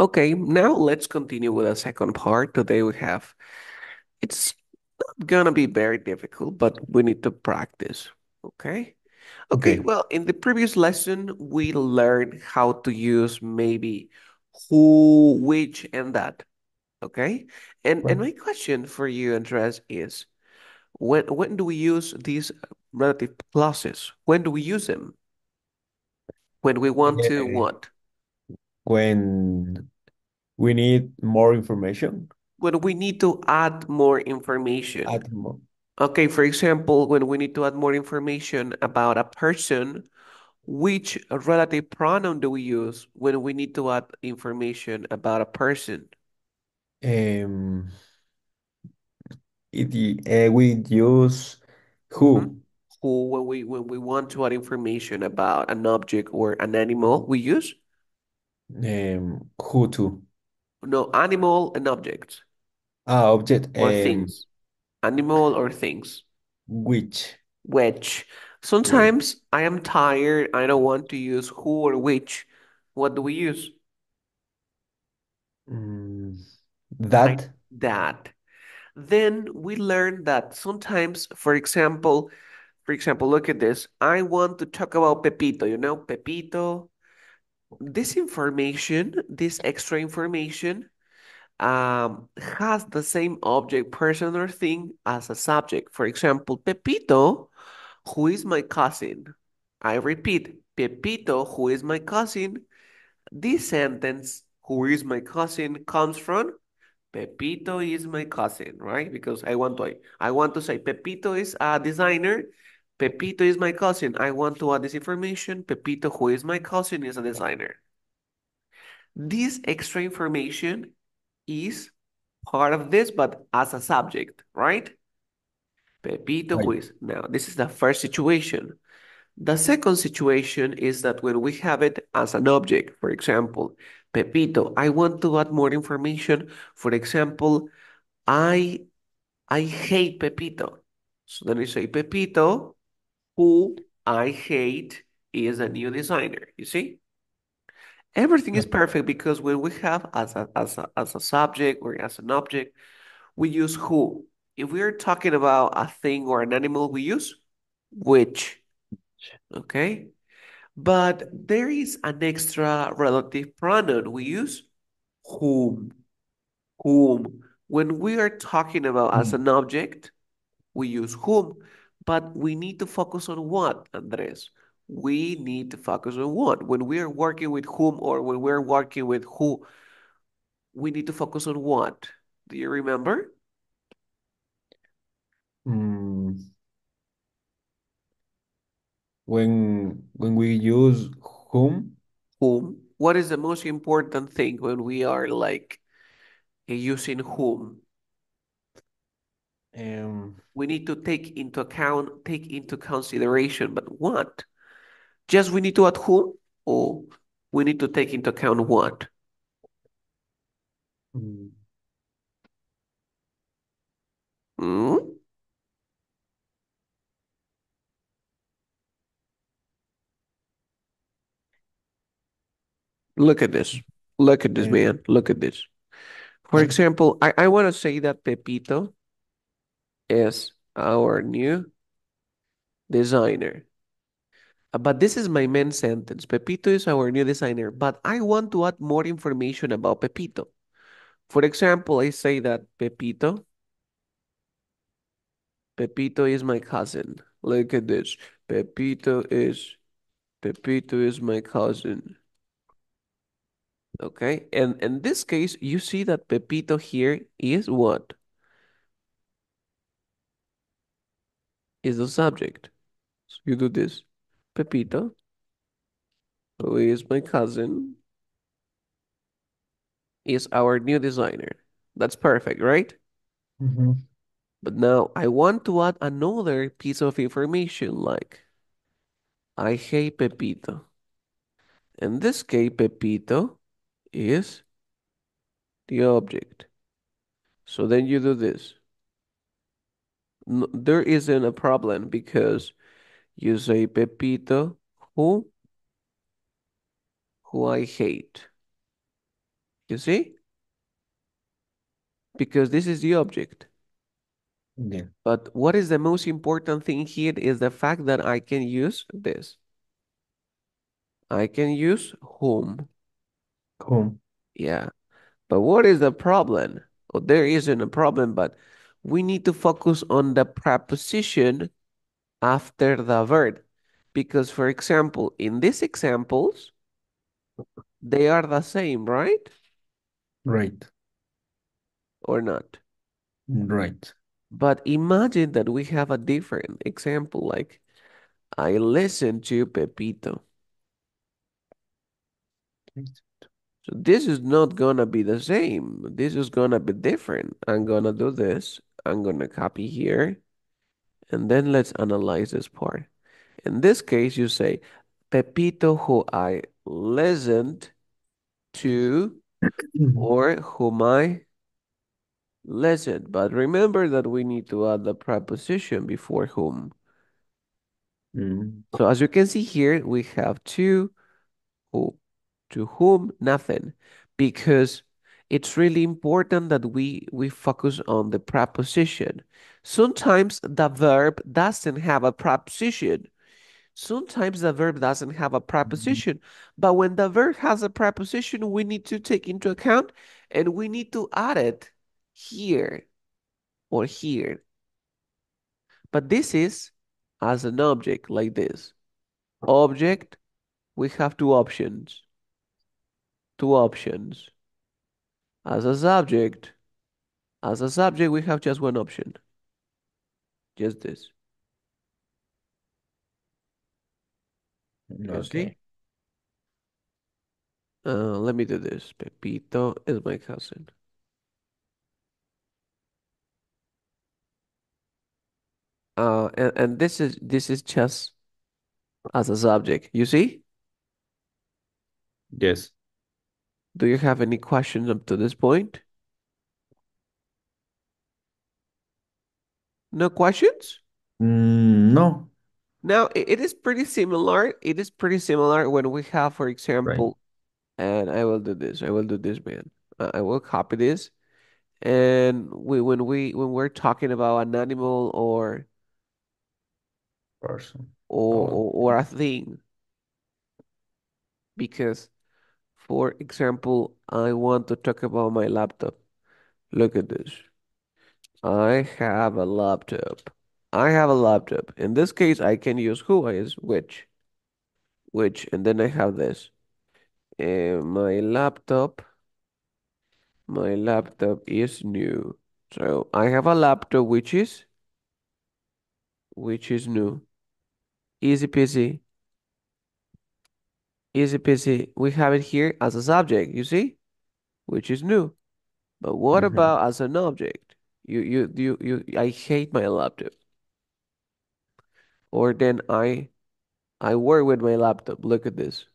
Okay, now let's continue with the second part. Today we have, it's not gonna be very difficult, but we need to practice. Okay. Okay, Okay. well, in the previous lesson, we learned how to use maybe who, which, and that. Okay? And and my question for you, Andres, is when when do we use these relative clauses? When do we use them? When we want to what? When we need more information. When we need to add more information. Add more. Okay, for example, when we need to add more information about a person, which relative pronoun do we use when we need to add information about a person? Um, it, uh, we use who. Mm -hmm. Who when we when we want to add information about an object or an animal, we use um who to. No, animal and object Ah, object. or things. Animal or things. which? Which. Which? Sometimes I am tired. I don't want to use who or which. What do we use? Mm, Like that. that. Then we learn that sometimes, for example, for example, look at this. I want to talk about Pepito, you know, Pepito this information, this extra information, um, has the same object, person, or thing as a subject. For example, Pepito, who is my cousin. I repeat, Pepito, who is my cousin. This sentence, who is my cousin, comes from Pepito is my cousin, right? Because I want to I want to say Pepito is a designer Pepito is my cousin. I want to add this information. Pepito, who is my cousin, is a designer. This extra information is part of this, but as a subject, right? Pepito, right. who is. Now, this is the first situation. The second situation is that when we have it as an object, for example, Pepito, I want to add more information. For example, I I hate Pepito. So then you say, Pepito who I hate is a new designer. You see? Everything is perfect because when we have as a, as a, as a subject or as an object, we use who. If we are talking about a thing or an animal, we use which. Okay? But there is an extra relative pronoun. We use whom. Whom. When we are talking about as hmm. an object, we use whom. But we need to focus on what, Andres? We need to focus on what? When we're working with whom or when we're working with who, we need to focus on what? Do you remember? Mm. When when we use whom? Whom? What is the most important thing when we are like using whom? Um, we need to take into account, take into consideration, but what? Just we need to at whom, or we need to take into account what? Mm. Mm? Look at this. Look at this, yeah. man. Look at this. For example, I, I want to say that Pepito is our new designer. Uh, but this is my main sentence. Pepito is our new designer, but I want to add more information about Pepito. For example, I say that Pepito, Pepito is my cousin. Look at this. Pepito is, Pepito is my cousin. Okay, and in this case, you see that Pepito here is what? is the subject. So you do this. Pepita, who is my cousin, is our new designer. That's perfect, right? Mm -hmm. But now I want to add another piece of information like, I hate Pepito. In this case, Pepito is the object. So then you do this there isn't a problem because you say Pepito, who, who I hate. You see? Because this is the object. Yeah. But what is the most important thing here is the fact that I can use this. I can use whom. Whom. Yeah. But what is the problem? Well, there isn't a problem, but we need to focus on the preposition after the verb. Because, for example, in these examples, they are the same, right? Right. Or not? Right. But imagine that we have a different example, like I listen to Pepito. So this is not gonna be the same. This is gonna be different. I'm gonna do this I'm going to copy here. And then let's analyze this part. In this case, you say, Pepito, who I listened to, or whom I listened. But remember that we need to add the preposition before whom. Mm. So as you can see here, we have to who, to whom nothing, because it's really important that we, we focus on the preposition. Sometimes the verb doesn't have a preposition. Sometimes the verb doesn't have a mm-hmm. preposition, but when the verb has a preposition, we need to take into account and we need to add it here or here. But this is as an object like this. Object, we have two options. Two options. As a subject, as a subject, we have just one option. Just this. Okay. Uh, let me do this. Pepito is my cousin. Uh, and, and this is this is just as a subject. You see? Yes. Do you have any questions up to this point? No questions? Mm, no. Now, it is pretty similar. It is pretty similar when we have, for example, right. and I will do this. I will do this, man. I will copy this. And we, when we when we're talking about an animal or person or, oh. or, or a thing, because for example, I want to talk about my laptop. Look at this. I have a laptop. I have a laptop. In this case, I can use who is which, which, and then I have this. Uh, my laptop, my laptop is new. So I have a laptop which is, which is new. Easy peasy. Easy peasy. We have it here as a subject, you see, which is new. But what Mhm. about as an object? You, you, you, you, I hate my laptop. Or then I, I work with my laptop. Look at this.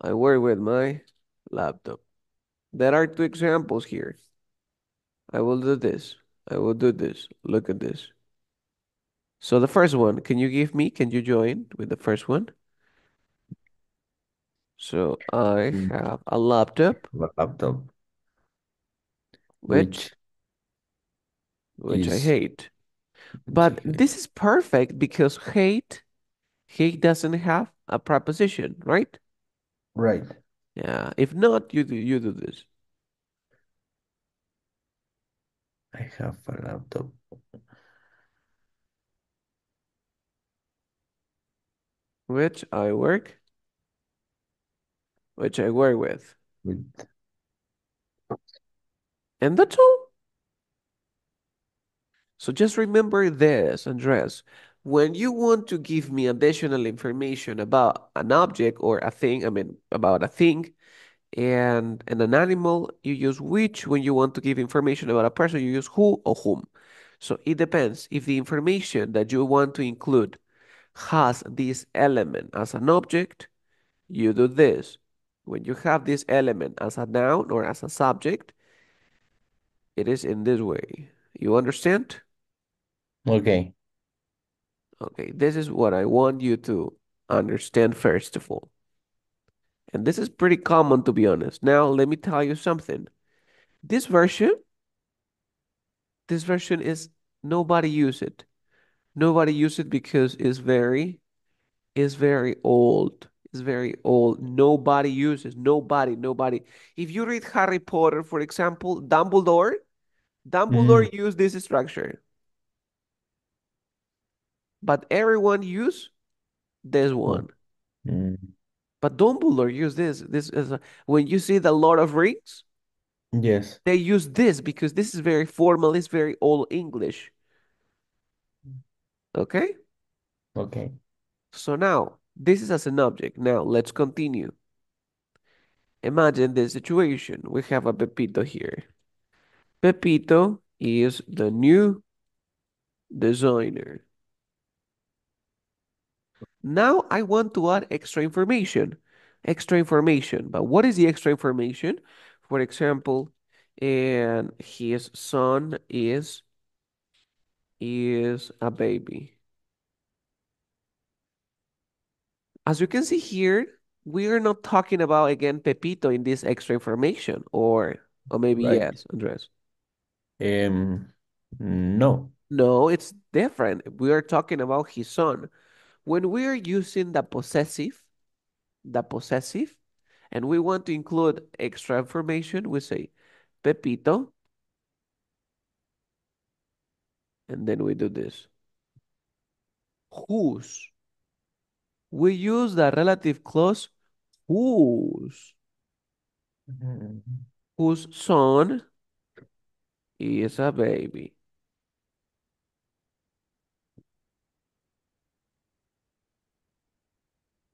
I work with my laptop. There are two examples here. I will do this. I will do this. Look at this. So the first one, can you give me, can you join with the first one? So I hmm. have a laptop, Laptop, which which which I hate. But this is perfect because hate, hate doesn't have a preposition, right? right. Yeah. If not, you do you do this. I have a laptop. Which I work. Which I work with. With. And that's all. So just remember this, Andres. When you want to give me additional information about an object or a thing, I mean, about a thing and, and an animal, you use which. When you want to give information about a person, you use who or whom. So it depends if the information that you want to include has this element as an object, you do this. When you have this element as a noun or as a subject, it is in this way. You understand? Okay. Okay, this is what I want you to understand first of all. And this is pretty common to be honest. Now, let me tell you something. This version, this version is nobody use it. Nobody uses it because it's very, it's very old. It's very old. Nobody uses. Nobody. Nobody. If you read Harry Potter, for example, Dumbledore, Dumbledore mm. used this structure, but everyone use this one. Mm. But Dumbledore use this. This is a, when you see the Lord of Rings. Yes. They use this because this is very formal. It's very old English. Okay? Okay. So now, this is as an object. Now, let's continue. Imagine this situation. We have a Pepito here. Pepito is the new designer. Now I want to add extra information. Extra information. But what is the extra information? For example, and his son is is a baby. As you can see here, we are not talking about, again, Pepito in this extra information, or, or maybe right. yes, Andres. Um, no. No, it's different. We are talking about his son. When we are using the possessive, the possessive, and we want to include extra information, we say Pepito and then we do this. Whose. We use the relative clause whose. Mm -hmm. Whose son is a baby.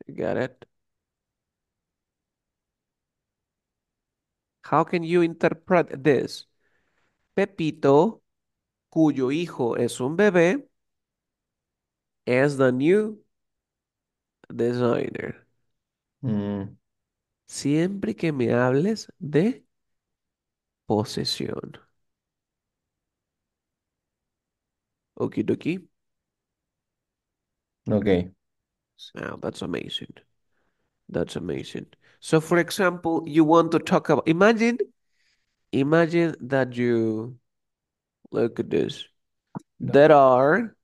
You got it? How can you interpret this? Pepito cuyo hijo es un bebé es the new designer. Mm. Siempre que me hables de posesión. Okidoki. Okay. Wow, that's amazing. That's amazing. So, for example, you want to talk about, imagine, imagine that you Look at this. There are,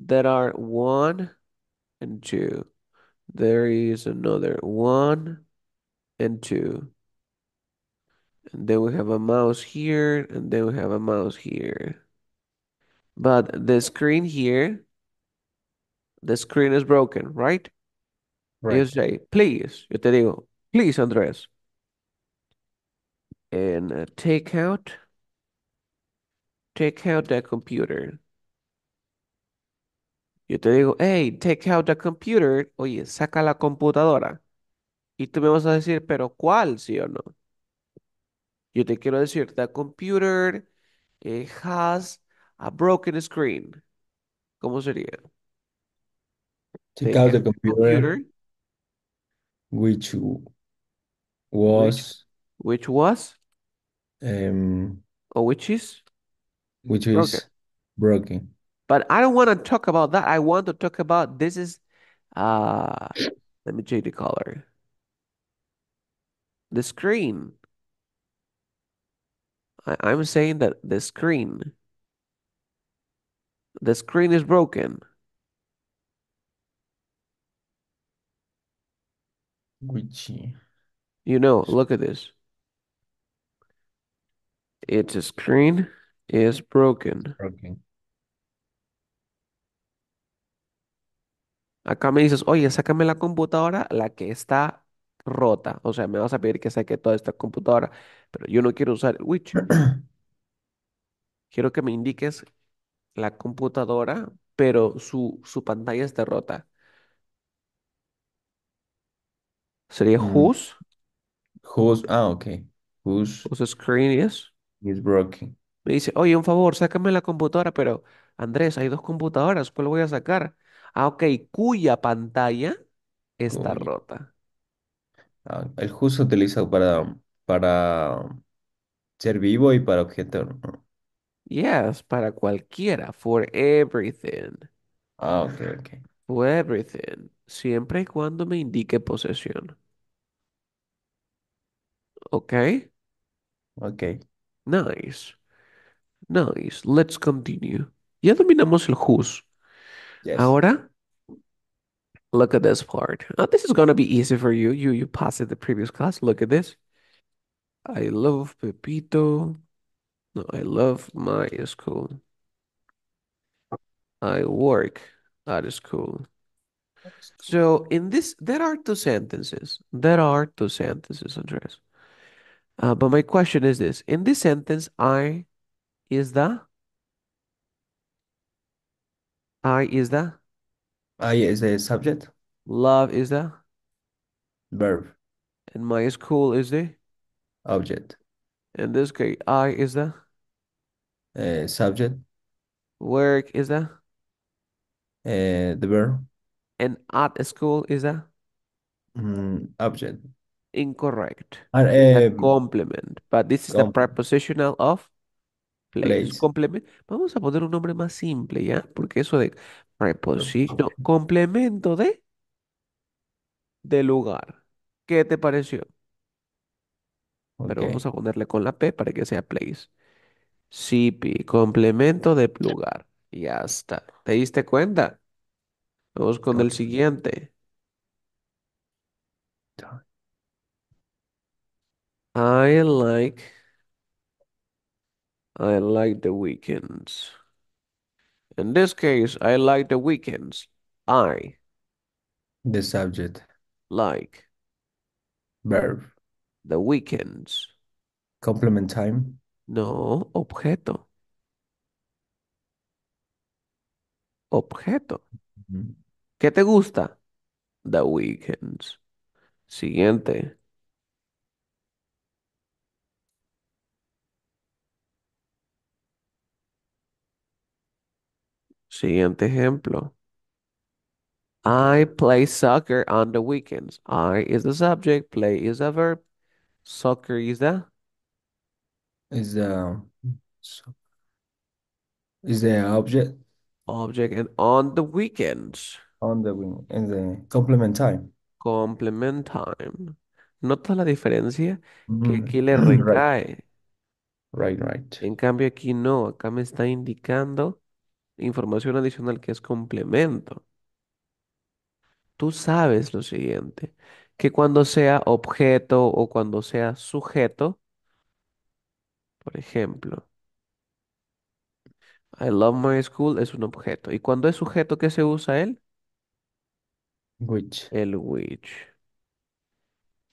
there are one and two. There is another one and two. And then we have a mouse here, and then we have a mouse here. But the screen here, the screen is broken, right? right. You say, please, yo te digo, please, Andrés. And uh, take out take out the computer. Yo te digo, hey, take out the computer. Oye, saca la computadora. Y tú me vas a decir, pero ¿cuál, sí o no? Yo te quiero decir, the computer has a broken screen. ¿Cómo sería? Take out the computer, which was which was em, O which is which is broken. broken. But I don't want to talk about that. I want to talk about this is uh let me change the color. The screen. I, I'm saying that the screen. The screen is broken. Gucci. Uh, you know, look at this. It's a screen. is broken. Acá me dices, oye, sácame la computadora, la que está rota. O sea, me vas a pedir que saque toda esta computadora, pero yo no quiero usar el Witcher. Quiero que me indiques la computadora, pero su, su pantalla está rota. ¿Sería mm. whose? ah, ok. Whose screen is? is broken. Me dice, oye, un favor, sácame la computadora, pero Andrés, hay dos computadoras, lo voy a sacar? Ah, ok, cuya pantalla está rota. el ah, justo utilizado para, para ser vivo y para objeto. ¿no? Yes, para cualquiera, for everything, Ah, ok, ok. for everything, siempre y cuando me indique posesión. Ok, Ok. nice. Nice. Let's continue. Ya dominamos el who's. Yes. Ahora, look at this part. Now, ah, this is going to be easy for you. You you passed the previous class. Look at this. I love Pepito. No, I love my school. I work at school. So in this, there are two sentences. There are two sentences, Andres. Uh, but my question is this. In this sentence, I is the I is the I is a subject, love is the verb, and my school is the object, in this case I is the a subject, work is the uh, the verb, and at school is a mm, object. incorrect. Are, A um, complement, but this is the prepositional of Place, Vamos a poner un nombre más simple, ¿ya? Porque eso de reposito, complemento de, de lugar. ¿Qué te pareció? Pero vamos a ponerle con la P para que sea place. CP, complemento de lugar. Ya está. ¿Te diste cuenta? Vamos con el siguiente. I like. I like the weekends. In this case, I like the weekends. I The subject, like verb, the weekends. complement time, No, objeto, objeto. Mm-hmm. ¿Qué te gusta? The weekends. Siguiente. Siguiente ejemplo. I play soccer on the weekends. I is the subject, play is a verb, soccer is the Is the is the object object, and on the weekends, on the wing in the complement time? complement time. Nota la diferencia que mm-hmm. aquí le Mhm. Right, recae. right, right. En cambio aquí no, acá me está indicando información adicional que es complemento. Tú sabes lo siguiente, que cuando sea objeto o cuando sea sujeto, por ejemplo, I love my school es un objeto. ¿Y cuando es sujeto, qué se usa él? Which. El which.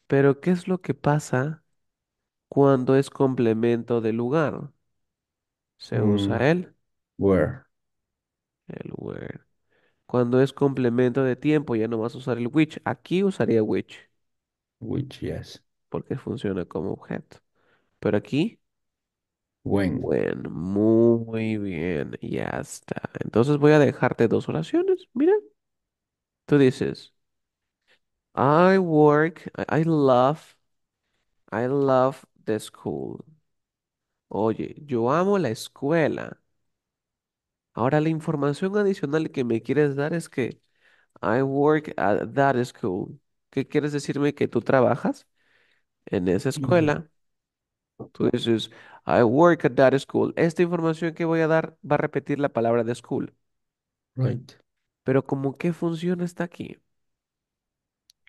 Pero, ¿qué es lo que pasa cuando es complemento de lugar? Se usa el mm, where. El where. Cuando es complemento de tiempo, ya no vas a usar el which. Aquí usaría which, Which, yes. porque funciona como objeto. Pero aquí, When. when. Muy bien, ya está. Entonces voy a dejarte dos oraciones. Mira, tú dices, I work, I, I love, I love the school. Oye, yo amo la escuela. Ahora, la información adicional que me quieres dar es que I work at that school. ¿Qué quieres decirme que tú trabajas en esa escuela? Tú dices, I work at that school. Esta información que voy a dar va a repetir la palabra de school. Right. Pero ¿cómo qué función está aquí?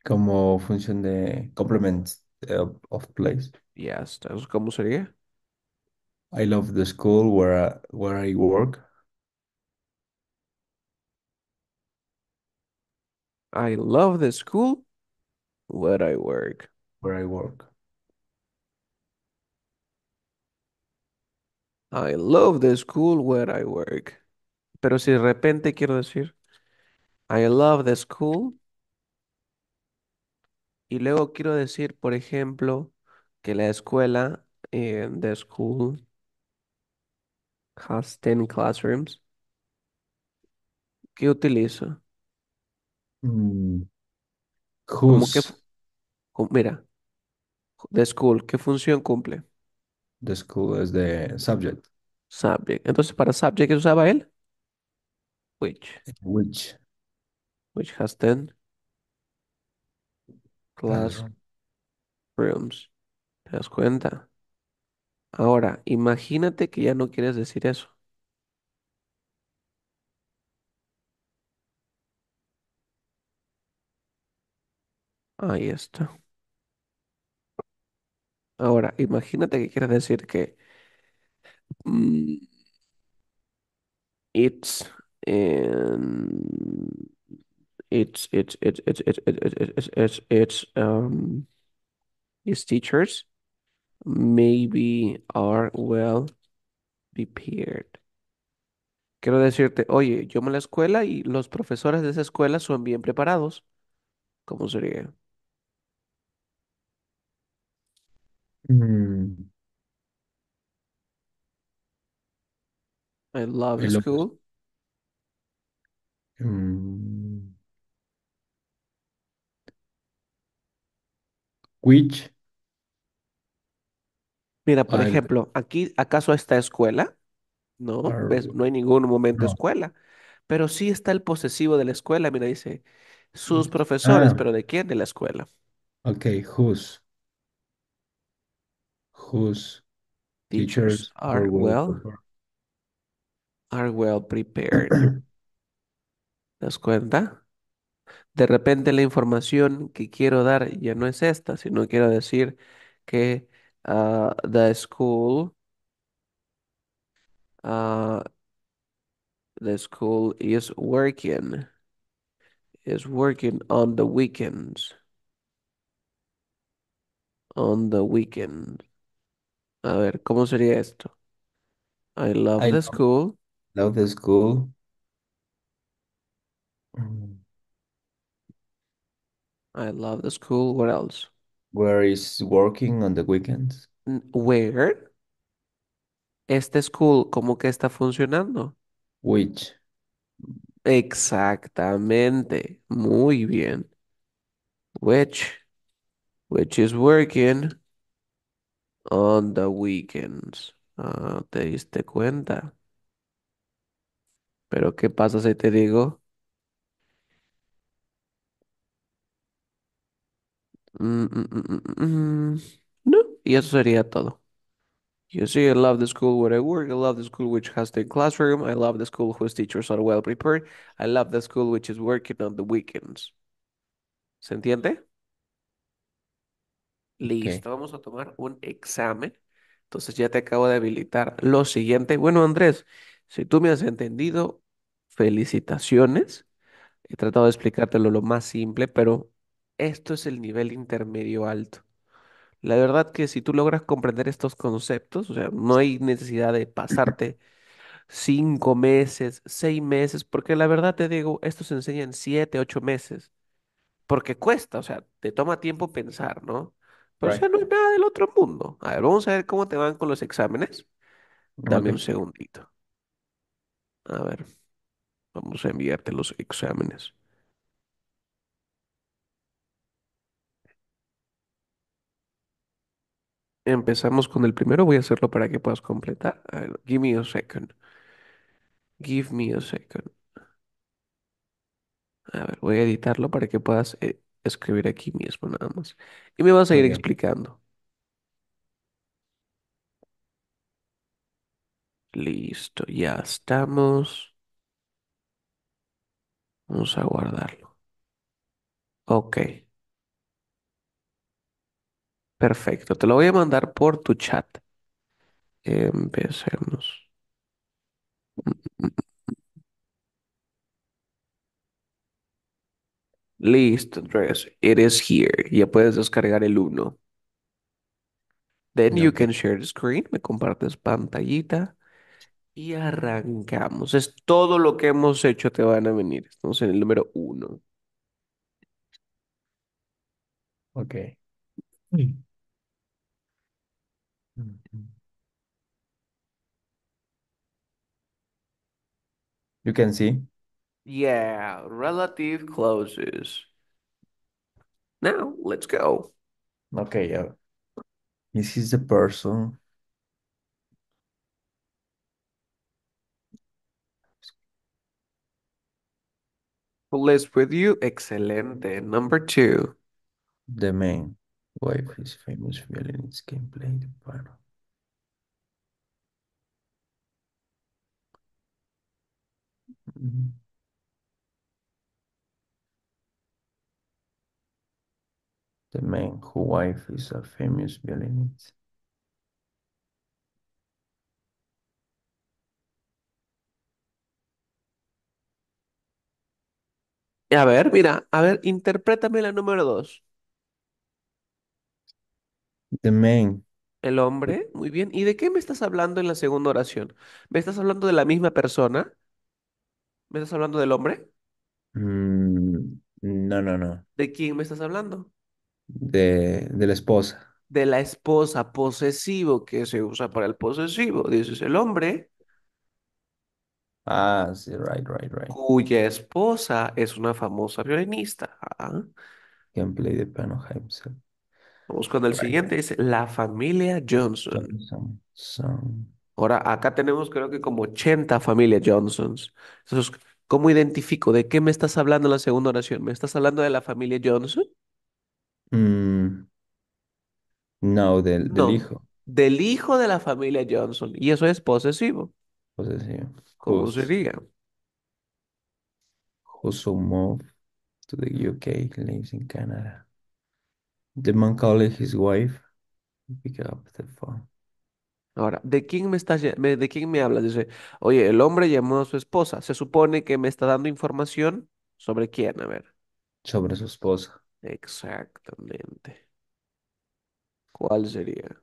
Como función de complement eh, of place. Yes, ¿cómo sería? I love the school where I work. I love the school where I work. where I work. I love the school where I work. Pero si de repente quiero decir, I love the school, y luego quiero decir, por ejemplo, que la escuela, eh, the school has 10 classrooms, ¿qué utilizo? Mm, mira, the school, ¿qué función cumple? the school is the subject? Subject. Entonces, para subject, ¿qué usaba él? Which. Which? Which has ten classrooms. ¿Te das cuenta? Ahora, imagínate que ya no quieres decir eso. Ahí está. Ahora, imagínate que quieres decir que it's in- it's it's it's it's it's it's it's it's um its teachers maybe are well prepared. Quiero decirte, oye, yo me la escuela y los profesores de esa escuela son bien preparados. ¿Cómo sería? Mm, I love school. Mm, which Mira, por ah, ejemplo, aquí, ¿acaso está escuela? No, ah, no hay ningún momento escuela. Pero sí está el posesivo de la escuela. Mira, dice sus mm, profesores, ah. pero ¿de quién? De la escuela. ok, whose. whose teachers are well prepared. are well prepared. das cuenta? De repente la información que quiero dar ya no es esta, sino quiero decir que uh, the school uh, the school is working is working on the weekends on the weekend A ver, ¿cómo sería esto? I love the school. love the school. I love the school. What else? Where is working on the weekends? Where? Este school, ¿cómo que está funcionando? Which? Exactamente. Muy bien. Which, which is working. On the weekends. Ah, ¿te diste cuenta? Pero ¿qué pasa si te digo? Mm, mm, mm, no, y eso sería todo. You see, I love the school where I work. I love the school which has the classroom. I love the school whose teachers are well prepared. I love the school which is working on the weekends. ¿Se entiende? Listo, vamos a tomar un examen. Entonces ya te acabo de habilitar lo siguiente. Bueno, Andrés, si tú me has entendido, felicitaciones. He tratado de explicártelo lo más simple, pero esto es el nivel intermedio alto. La verdad que si tú logras comprender estos conceptos, o sea, no hay necesidad de pasarte cinco meses, seis meses, porque la verdad te digo, esto se enseña en siete, ocho meses, porque cuesta, o sea, te toma tiempo pensar, ¿no? O sea, no hay nada del otro mundo. A ver, vamos a ver cómo te van con los exámenes. Dame un segundito. A ver, vamos a enviarte los exámenes. Empezamos con el primero. Voy a hacerlo para que puedas completar. give me a second. Give me a second. A ver, voy a editarlo para que puedas eh, escribir aquí mismo nada más. Y me vas a ir explicando. Listo, ya estamos. Vamos a guardarlo. Ok, perfecto. Te lo voy a mandar por tu chat. Empecemos. List address. It is here. Ya puedes descargar el 1. Then you can share the screen. Me compartes pantallita. Y arrancamos. Es todo lo que hemos hecho. Te van a venir. Estamos en el número 1. Ok. You can see. Yeah, relative closes. Now, let's go. Okay, yeah. This is the person. Who lives with you? Excelente. Number two. The main wife is famous violinist can play the piano. Mm -hmm. The man whose wife is a famous violinist. A ver, mira, a ver, interprétame la número dos. The man. El hombre, muy bien. ¿Y de qué me estás hablando en la segunda oración? ¿Me estás hablando de la misma persona? ¿Me estás hablando del hombre? Mm, no, no, no. ¿De quién me estás hablando? de, la esposa. De la esposa, posesivo, que se usa para el posesivo. Dices, el hombre Ah, sí, right, right, right. cuya esposa es una famosa violinista. ¿ah? piano Vamos con el siguiente, es la familia Johnson. Ahora, acá tenemos creo que como 80 familias Johnsons. Entonces, ¿cómo identifico? ¿De qué me estás hablando en la segunda oración? ¿Me estás hablando de la familia Johnson? Mm, no, del, hijo. del hijo de la familia Johnson. Y eso es posesivo. Posesivo. ¿Cómo sería? who's moved to the UK, lives in Canada. The man called his wife, pick up the phone. Ahora, ¿de quién me estás, de quién me hablas? Dice, oye, el hombre llamó a su esposa. Se supone que me está dando información sobre quién, a ver. Sobre su esposa. Exactamente. ¿Cuál sería?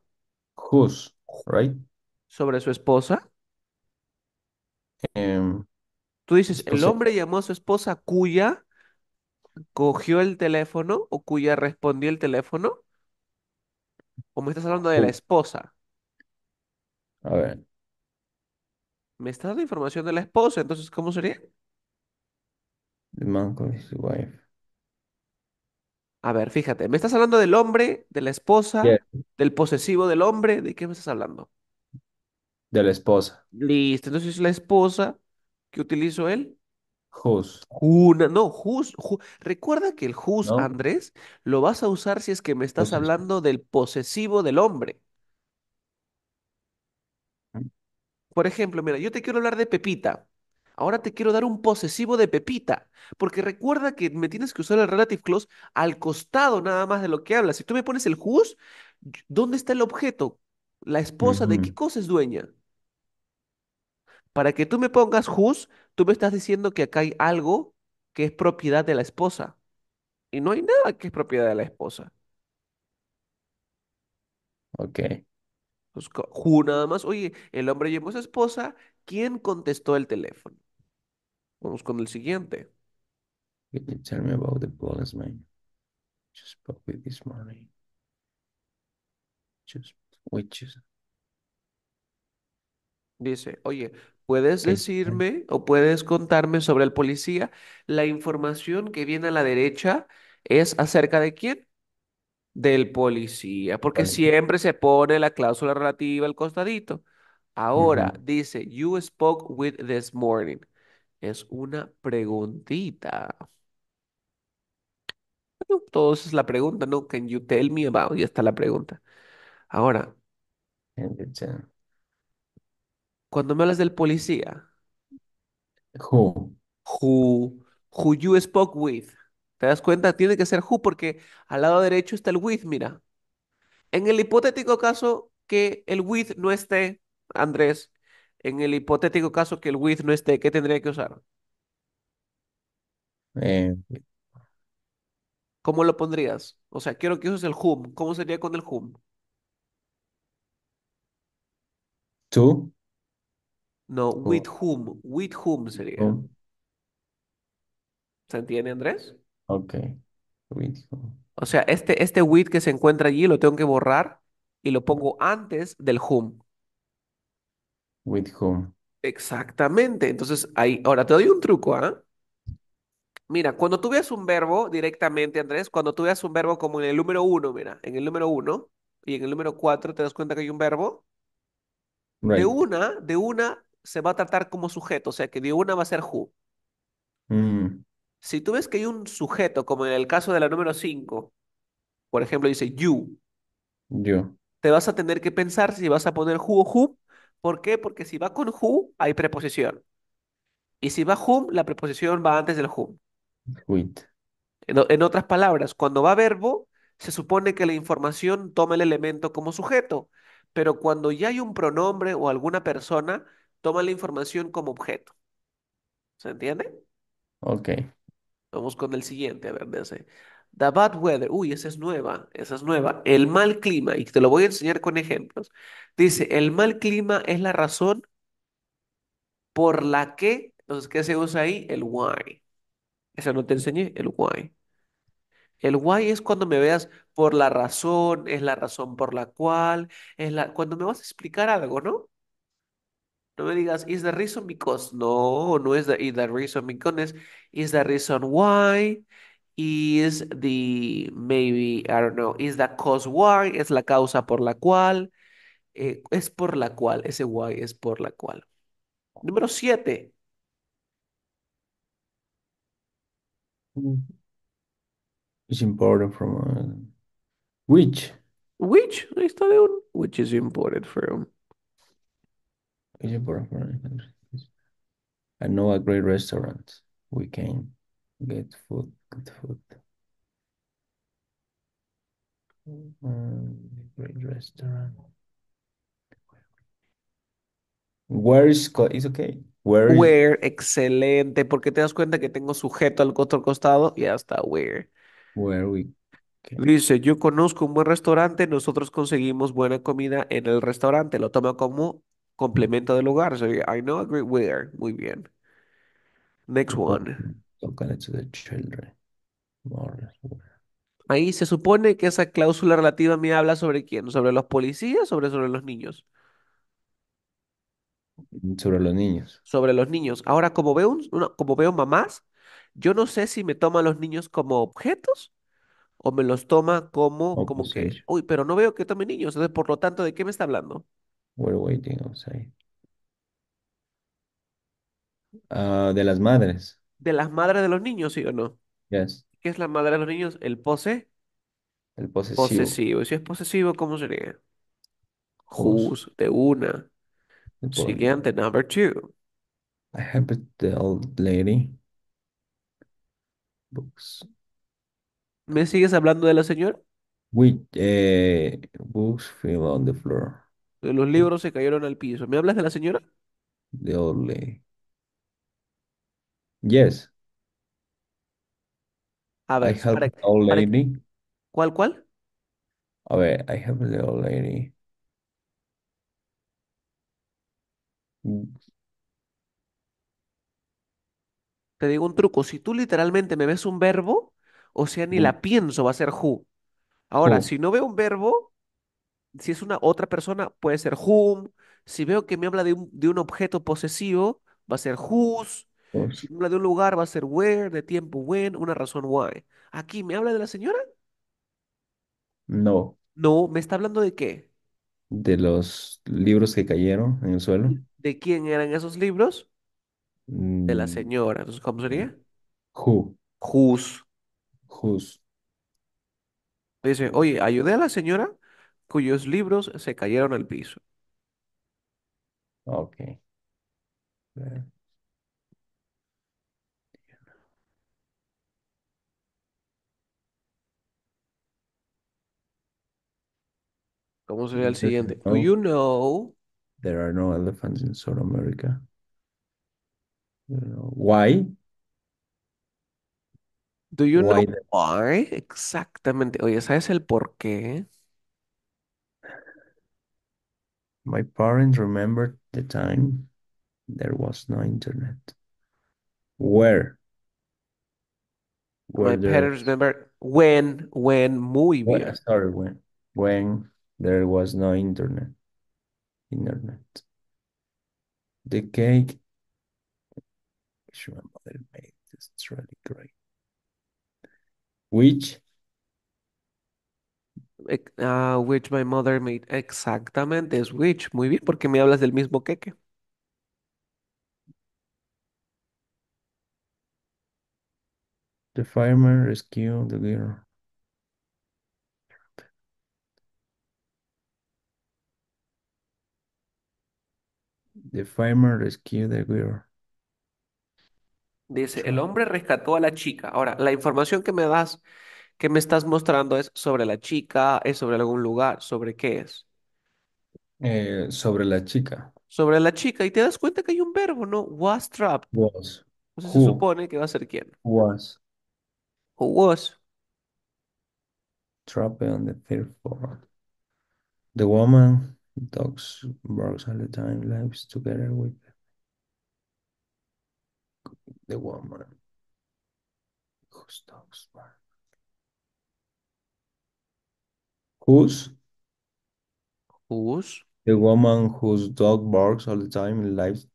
Whose, right? ¿Sobre su esposa? Em, Tú dices, el hombre llamó a su esposa cuya cogió el teléfono o cuya respondió el teléfono. ¿O me estás hablando de la esposa? A ver. Me estás dando información de la esposa, entonces, ¿cómo sería? The man con his wife. A ver, fíjate, ¿me estás hablando del hombre, de la esposa, del posesivo del hombre? ¿De qué me estás hablando? de la esposa. Listo, entonces la esposa que utilizó él. Whose, Una, no, whose, recuerda que el whose, Andrés, lo vas a usar si es que me estás hablando del posesivo del hombre. Por ejemplo, mira, yo te quiero hablar de Pepita ahora te quiero dar un posesivo de Pepita, porque recuerda que me tienes que usar el relative clause al costado nada más de lo que hablas. Si tú me pones el whose, ¿dónde está el objeto? La esposa de qué cosa es dueña. Para que tú me pongas whose, tú me estás diciendo que acá hay algo que es propiedad de la esposa. Y no hay nada que es propiedad de la esposa. Ok. who nada más, oye, el hombre llevó a su esposa, ¿quién contestó el teléfono? Vamos con el siguiente. Dice, oye, ¿puedes decirme o puedes contarme sobre el policía? La información que viene a la derecha es acerca de quién? Del policía, porque siempre se pone la cláusula relativa al costadito. Ahora dice, you spoke with this morning. Es una preguntita. Todo eso es la pregunta, ¿no? Can you tell me about? está la pregunta. Ahora, cuando me hablas del policía, Who? who, who you spoke with, ¿te das cuenta? Tiene que ser who porque al lado derecho está el with, mira. En el hipotético caso que el with no esté, Andrés, en el hipotético caso que el with no esté, ¿qué tendría que usar? Eh, ¿Cómo lo pondrías? O sea, quiero que uses el hum. ¿Cómo sería con el hum? ¿Tú? No, with whom. With whom sería. ¿Se entiende, Andrés? Ok. O sea, este, este with que se encuentra allí lo tengo que borrar y lo pongo antes del whom with Exactamente. Entonces, ahí, ahora te doy un truco, ¿ah? Mira, cuando tú veas un verbo directamente, Andrés, cuando tú veas un verbo como en el número uno, mira, en el número uno y en el número cuatro, ¿te das cuenta que hay un verbo? De una, de una se va a tratar como sujeto, o sea que de una va a ser who. Mm. Si tú ves que hay un sujeto, como en el caso de la número cinco, por ejemplo, dice you, yo. Te vas a tener que pensar si vas a poner who o who ¿Por qué? Porque si va con who, hay preposición. Y si va whom, la preposición va antes del whom. En, otras palabras, cuando va verbo, se supone que la información toma el elemento como sujeto, pero cuando ya hay un pronombre o alguna persona, toma la información como objeto. ¿Se entiende? Ok. Vamos con el siguiente, a ver, The bad weather, uy, esa es nueva, esa es nueva. El mal clima, y te lo voy a enseñar con ejemplos. Dice, el mal clima es la razón por la que, entonces, ¿qué se usa ahí? El why. Eso no te enseñé, el why. El why es cuando me veas por la razón, es la razón por la cual, es la cuando me vas a explicar algo, ¿no? No me digas is the reason because. No, no es the, the reason because, es is the reason why, is the maybe, I don't know, is the cause why, es la causa por la cual, eh, es por la cual, ese why es por la cual. Número siete. Mm. It's important from uh, which. Which, ahí está de un, which is imported from. It's important from. I know a great restaurant. We can. Get food, get food. Mm, great restaurant. Where is, okay. Where. Where, excelente, porque te das cuenta que tengo sujeto al otro costado y hasta where. Where we. Dice, yo conozco un buen restaurante, nosotros conseguimos buena comida en el restaurante. Lo tomo como complemento del lugar. I know a great where. Muy bien. Next one. Ahí se supone que esa cláusula relativa me habla sobre quién, sobre los policías, sobre, sobre los niños. Sobre los niños. Sobre los niños. Ahora, como veo, como veo mamás, yo no sé si me toma a los niños como objetos o me los toma como, como que, uy, pero no veo que tome niños. Entonces, por lo tanto, ¿de qué me está hablando? We're waiting ah, de las madres de las madres de los niños, ¿sí o no? Yes. ¿Qué es la madre de los niños? El pose. El posesivo. Posesivo. Y si es posesivo, ¿cómo sería? Who's, de una. Siguiente, number two. I have the old lady. Books. ¿Me sigues hablando de la señora? We, eh, books fell on the floor. Los libros se cayeron al piso. ¿Me hablas de la señora? The old lady. Yes, A ver, I have old lady. ¿cuál, cuál? A ver, I have a old lady. Te digo un truco. Si tú literalmente me ves un verbo, o sea, ni la pienso, va a ser who. Ahora, si no veo un verbo, si es una otra persona, puede ser whom. Si veo que me habla de un, de un objeto posesivo, va a ser whose. Si habla de un lugar, va a ser where, de tiempo when, una razón why. Aquí, ¿me habla de la señora? No, No, ¿me está hablando de qué? de los libros que cayeron en el suelo. ¿De quién eran esos libros? De la mm, señora. Entonces, ¿cómo sería? Who, Whose. whose. Dice, oye, ayudé a la señora cuyos libros se cayeron al piso. Ok. ¿Cómo sería el siguiente? Do oh, you know? There are no elephants in South America. Why? Do you know why? Exactamente. Oye, ¿sabes el por qué? My parents remember the time there was no internet. Where? My parents remember when, when, muy bien. sorry, when, when There was no internet. Internet. The cake which my mother made is really great. Which uh, which my mother made exactamente es which. Muy bien, porque me hablas del mismo queque. The fireman rescued the girl. The farmer rescued the girl. Dice, el hombre rescató a la chica. Ahora, la información que me das, que me estás mostrando es sobre la chica, es sobre algún lugar, sobre qué es. Eh, sobre la chica. Sobre la chica. Y te das cuenta que hay un verbo, ¿no? Was trapped. Was. Entonces se supone que va a ser quién. was Who was. trapped on the third floor. The woman Dogs barks all the time, lives together with the woman whose dogs bark. Whose? Whose? The woman whose dog barks all the time lives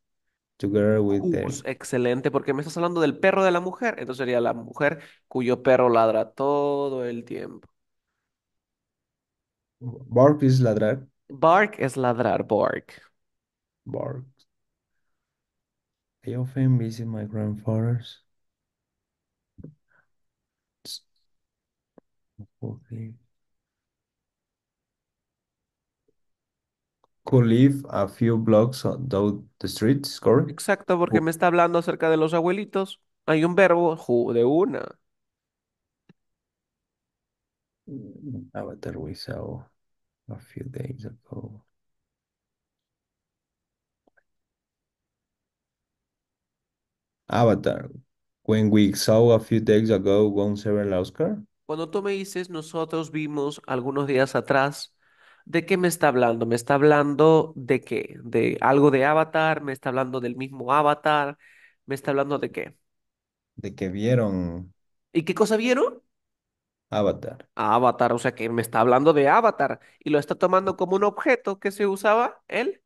together with them Excelente, porque me estás hablando del perro de la mujer. Entonces sería la mujer cuyo perro ladra todo el tiempo. Bark is ladrar. Bark es ladrar, bark. Bark. I often visit my grandfather's. Okay. Could live a few blocks down the street, correct? Exacto, porque me está hablando acerca de los abuelitos. Hay un verbo de una. Avatar Wizard a few days ago. Avatar. When we saw a few days ago Oscar. Cuando tú me dices, nosotros vimos algunos días atrás, ¿de qué me está hablando? ¿Me está hablando de qué? ¿De algo de Avatar? ¿Me está hablando del mismo Avatar? ¿Me está hablando de qué? De que vieron ¿Y qué cosa vieron? Avatar. Avatar, o sea que me está hablando de Avatar y lo está tomando como un objeto que se usaba el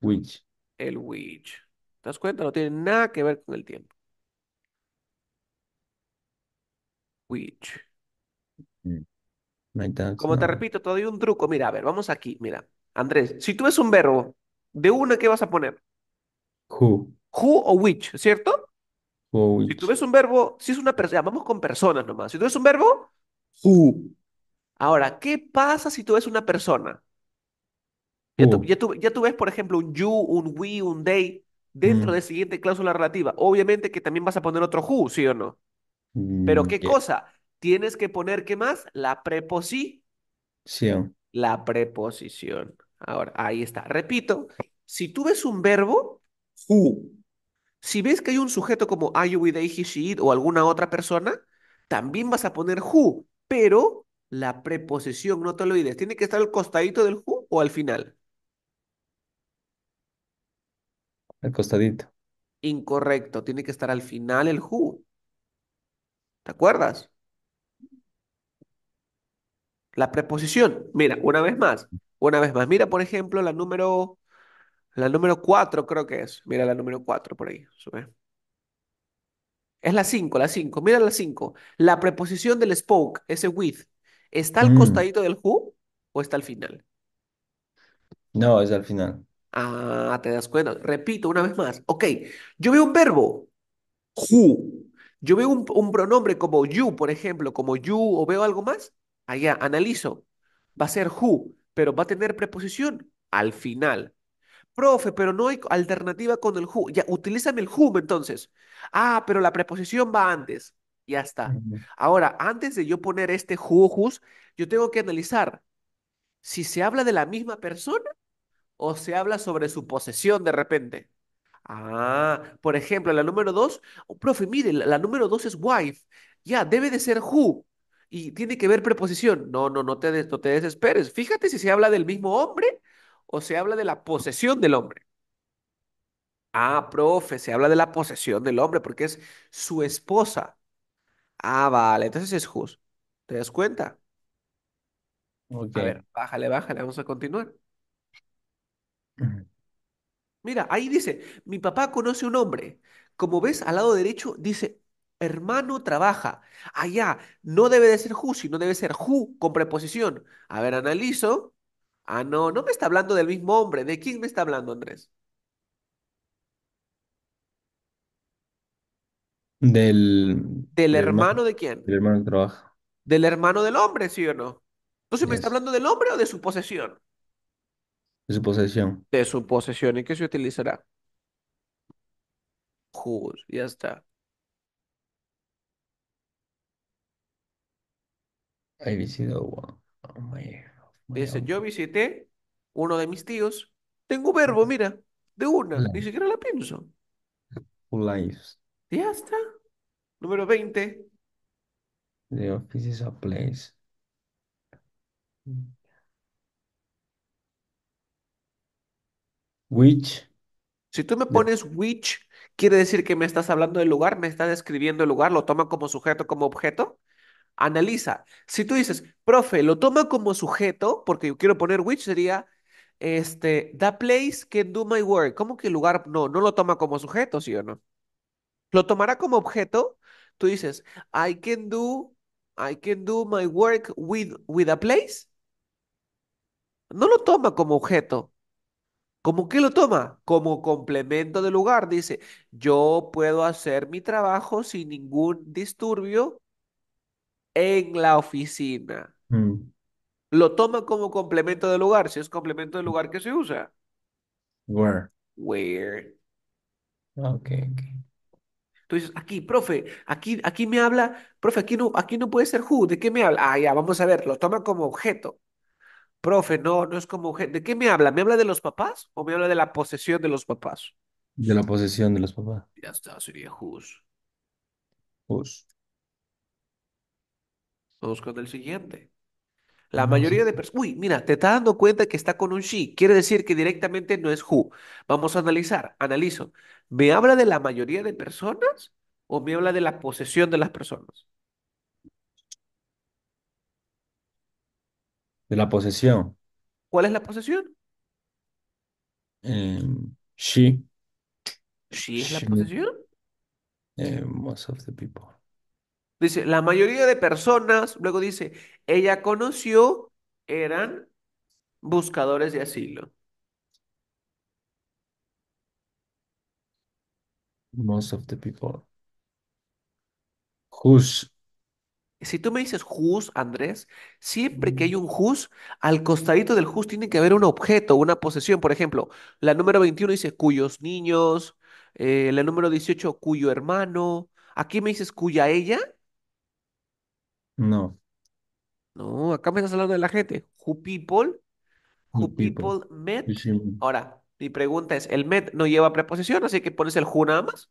Witch. El Witch. ¿Te das cuenta? No tiene nada que ver con el tiempo. Witch. Mm. Como te repito, todavía hay un truco. Mira, a ver, vamos aquí. Mira, Andrés, si tú ves un verbo, de una, ¿qué vas a poner? Who. Who o which, ¿cierto? Who Si tú ves un verbo, si es una persona, vamos con personas nomás. Si tú ves un verbo, Ahora, ¿qué pasa si tú ves una persona? Ya tú, ves, por ejemplo, un you, un we, un they dentro mm. de la siguiente cláusula relativa. Obviamente que también vas a poner otro who, ¿sí o no? Mm, Pero ¿qué cosa? Tienes que poner, ¿qué más? La preposición. La preposición. Ahora, ahí está. Repito, si tú ves un verbo, who, si ves que hay un sujeto como I, you, we, they, he, she, it o alguna otra persona, también vas a poner who pero la preposición, no te lo olvides, tiene que estar al costadito del who o al final. Al costadito. Incorrecto, tiene que estar al final el who. ¿Te acuerdas? La preposición. Mira, una vez más, una vez más. Mira, por ejemplo, la número, la número cuatro, creo que es. Mira la número 4 por ahí. Sube. Es la 5, la 5. Mira la 5. La preposición del spoke, ese with, ¿está al mm. costadito del who o está al final? No, es al final. Ah, te das cuenta. Repito una vez más. Ok, yo veo un verbo, who. Yo veo un, un pronombre como you, por ejemplo, como you, o veo algo más. Allá, analizo. Va a ser who, pero va a tener preposición al final. Profe, pero no hay alternativa con el who. Ya, utilízame el who, entonces. Ah, pero la preposición va antes. Ya está. Ahora, antes de yo poner este who, who's, yo tengo que analizar si se habla de la misma persona o se habla sobre su posesión de repente. Ah, por ejemplo, la número dos, oh, profe, mire, la, número dos es wife. Ya, debe de ser who. Y tiene que ver preposición. No, no, no te, no te desesperes. Fíjate si se habla del mismo hombre o se habla de la posesión del hombre? Ah, profe, se habla de la posesión del hombre porque es su esposa. Ah, vale, entonces es justo. ¿Te das cuenta? A ver, bájale, bájale, vamos a continuar. Mira, ahí dice, mi papá conoce un hombre. Como ves, al lado derecho dice, hermano trabaja. Allá, ah, no debe de ser ju, sino debe ser Hu con preposición. A ver, analizo. Ah, no, no me está hablando del mismo hombre. ¿De quién me está hablando, Andrés? Del, ¿Del hermano de quién? del hermano del trabaja. Del hermano del hombre, ¿sí o no? Entonces, ¿me está hablando del hombre o de su posesión? De su posesión. De su posesión. ¿Y qué se utilizará? Juz, ya está. I visited. Oh my. Dice, yo visité uno de mis tíos, tengo verbo, mira, de una, ni siquiera la pienso. Ya está. Número 20. The office is a place. Which. Si tú me pones which, quiere decir que me estás hablando del lugar, me estás describiendo el lugar, lo toma como sujeto, como objeto. Analiza. Si tú dices, profe, lo toma como sujeto, porque yo quiero poner which sería este, the place can do my work. ¿Cómo que el lugar? No, no lo toma como sujeto, ¿sí o no? Lo tomará como objeto. Tú dices, I can do, I can do my work with, with a place. No lo toma como objeto. ¿Cómo que lo toma? Como complemento del lugar. Dice, yo puedo hacer mi trabajo sin ningún disturbio en la oficina. Mm. Lo toma como complemento de lugar, si es complemento de lugar que se usa. Where. Where. Ok, Entonces, aquí, profe, aquí, aquí me habla, profe, aquí no, aquí no puede ser who, ¿de qué me habla? Ah, ya, vamos a ver, lo toma como objeto. Profe, no, no es como objeto. ¿De qué me habla? ¿Me habla de los papás o me habla de la posesión de los papás? De la posesión de los papás. Ya está, sería who's. Who's con el siguiente. La mayoría de personas. Uy, mira, te está dando cuenta que está con un she. Quiere decir que directamente no es who. Vamos a analizar. Analizo. ¿Me habla de la mayoría de personas o me habla de la posesión de las personas? De la posesión. ¿Cuál es la posesión? Em, she. ¿She es la posesión? Eh, most of the people. Dice, la mayoría de personas, luego dice, ella conoció, eran buscadores de asilo. Most of the people. Who's. Si tú me dices who's, Andrés, siempre que mm. hay un who's, al costadito del who's tiene que haber un objeto, una posesión. Por ejemplo, la número 21 dice cuyos niños, eh, la número 18 cuyo hermano. Aquí me dices cuya ella no. No, acá me estás hablando de la gente. Who people, who people. met. Ahora, mi pregunta es, el met no lleva preposición, así que pones el who nada más.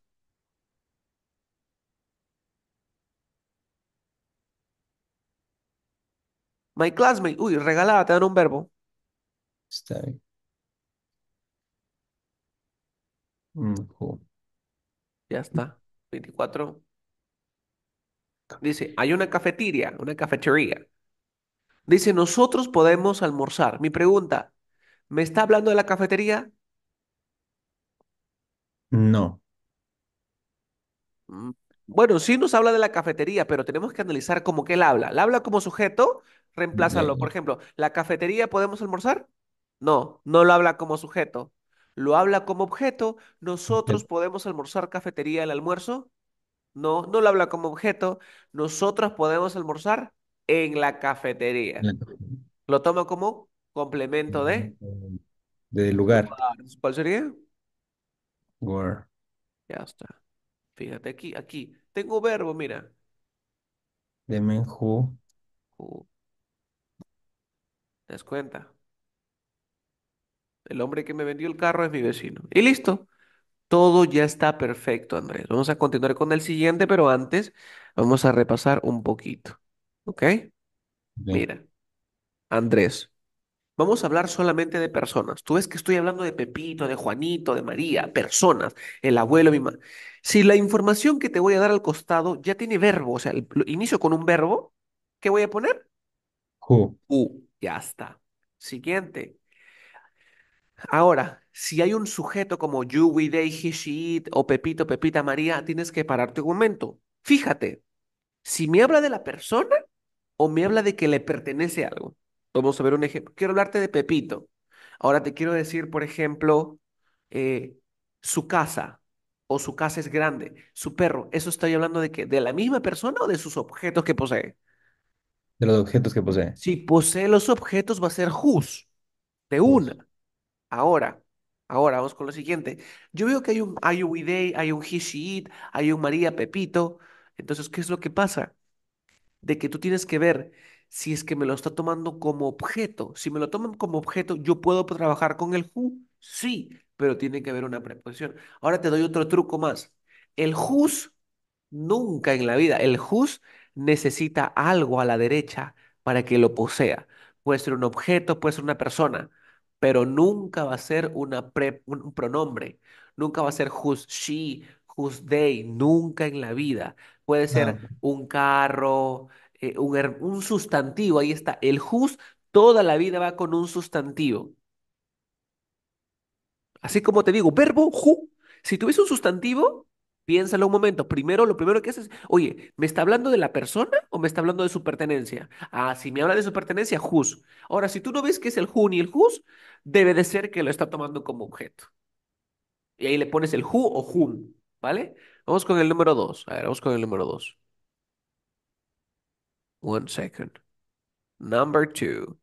My classmate, uy, regalada, te dan un verbo. Está ahí. Mm, ya está. 24. Dice, hay una cafetería, una cafetería. Dice, nosotros podemos almorzar. Mi pregunta, ¿me está hablando de la cafetería? No. Mm, bueno, sí nos habla de la cafetería, pero tenemos que analizar cómo que él habla. ¿La habla como sujeto? Reemplázalo. Por ejemplo, ¿la cafetería podemos almorzar? No, no lo habla como sujeto. Lo habla como objeto. ¿Nosotros podemos almorzar cafetería el almuerzo? No, no lo habla como objeto. Nosotros podemos almorzar en la cafetería. Lo toma como complemento de. De lugar. ¿Cuál sería? Where. Ya está. Fíjate aquí, aquí. Tengo verbo, mira. De who. ¿Te das cuenta? El hombre que me vendió el carro es mi vecino. Y listo. Todo ya está perfecto, Andrés. Vamos a continuar con el siguiente, pero antes vamos a repasar un poquito. ¿Ok? Mira, Andrés, vamos a hablar solamente de personas. Tú ves que estoy hablando de Pepito, de Juanito, de María, personas, el abuelo, mi mamá. Si la información que te voy a dar al costado ya tiene verbo, o sea, inicio con un verbo, ¿qué voy a poner? U, ya está. Siguiente. Ahora, si hay un sujeto como you, we, they, he, she, it, o Pepito, Pepita, María, tienes que pararte un momento. Fíjate, si me habla de la persona o me habla de que le pertenece algo. Vamos a ver un ejemplo. Quiero hablarte de Pepito. Ahora te quiero decir, por ejemplo, eh, su casa o su casa es grande, su perro. ¿Eso estoy hablando de que ¿De la misma persona o de sus objetos que posee? De los objetos que posee. Si posee los objetos va a ser whose, de una. Ahora, Ahora vamos con lo siguiente. Yo veo que hay un Day, hay un it, hay un María Pepito. Entonces, ¿qué es lo que pasa? De que tú tienes que ver si es que me lo está tomando como objeto. Si me lo toman como objeto, yo puedo trabajar con el who, sí, pero tiene que haber una preposición. Ahora te doy otro truco más. El who's nunca en la vida, el who's necesita algo a la derecha para que lo posea. Puede ser un objeto, puede ser una persona pero nunca va a ser un pronombre, nunca va a ser who's she, who's they, nunca en la vida. Puede ser un carro, eh, un, un sustantivo, ahí está. El who's toda la vida va con un sustantivo. Así como te digo, verbo who, si tuviese un sustantivo, Piénsalo un momento. Primero, lo primero que haces es, oye, ¿me está hablando de la persona o me está hablando de su pertenencia? Ah, si me habla de su pertenencia, whose. Ahora, si tú no ves que es el who ni el whose, debe de ser que lo está tomando como objeto. Y ahí le pones el who o whom, ¿vale? Vamos con el número dos. A ver, vamos con el número dos. One second. Number two.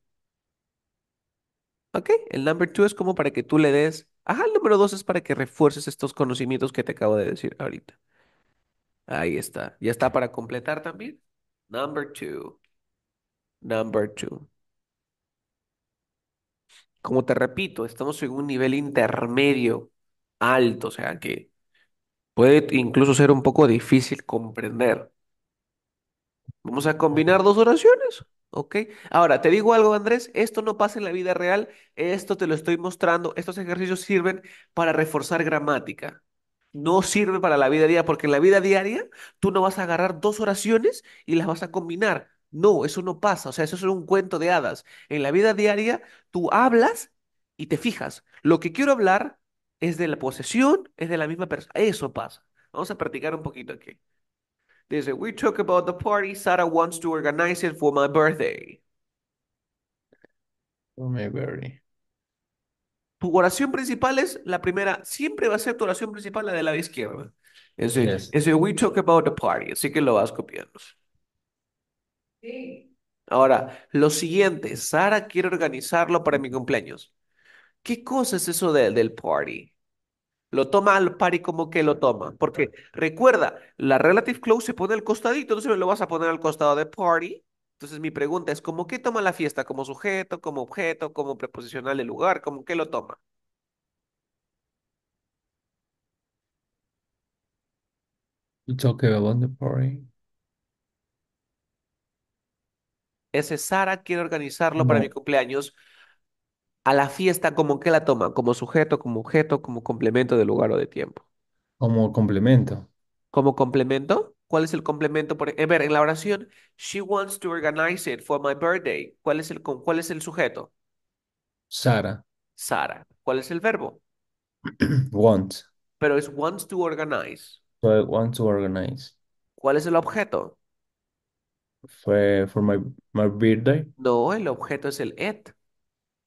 Ok, el number two es como para que tú le des Ajá, el número dos es para que refuerces estos conocimientos que te acabo de decir ahorita. Ahí está. Ya está para completar también. Number two. Number two. Como te repito, estamos en un nivel intermedio alto, o sea que puede incluso ser un poco difícil comprender. Vamos a combinar dos oraciones. ¿Ok? Ahora, te digo algo, Andrés, esto no pasa en la vida real, esto te lo estoy mostrando, estos ejercicios sirven para reforzar gramática, no sirve para la vida diaria, porque en la vida diaria tú no vas a agarrar dos oraciones y las vas a combinar. No, eso no pasa, o sea, eso es un cuento de hadas. En la vida diaria tú hablas y te fijas, lo que quiero hablar es de la posesión, es de la misma persona, eso pasa. Vamos a practicar un poquito aquí. Dice, We talk about the party Sarah wants to organize it for my birthday. For oh, my birthday. Tu oración principal es la primera, siempre va a ser tu oración principal la de la izquierda. Es we talk about the party, así que lo vas copiando. Sí. Ahora, lo siguiente, Sara quiere organizarlo para mi cumpleaños. ¿Qué cosa es eso del party? Lo toma al party como que lo toma. Porque recuerda, la relative close se pone al costadito, entonces me lo vas a poner al costado de party. Entonces mi pregunta es, ¿cómo que toma la fiesta? ¿Como sujeto, como objeto, como preposicional el lugar? ¿Cómo que lo toma? party. Ese Sara quiere organizarlo para mi cumpleaños a la fiesta como que la toma, como sujeto, como objeto, como complemento de lugar o de tiempo. Como complemento. Como complemento, ¿cuál es el complemento? Por, e, a ver, en la oración, she wants to organize it for my birthday. ¿Cuál es el, cuál es el sujeto? Sara. Sara. ¿Cuál es el verbo? Wants. Pero es wants to organize. So I want to organize. ¿Cuál es el objeto? For, my birthday. No, el objeto es el it.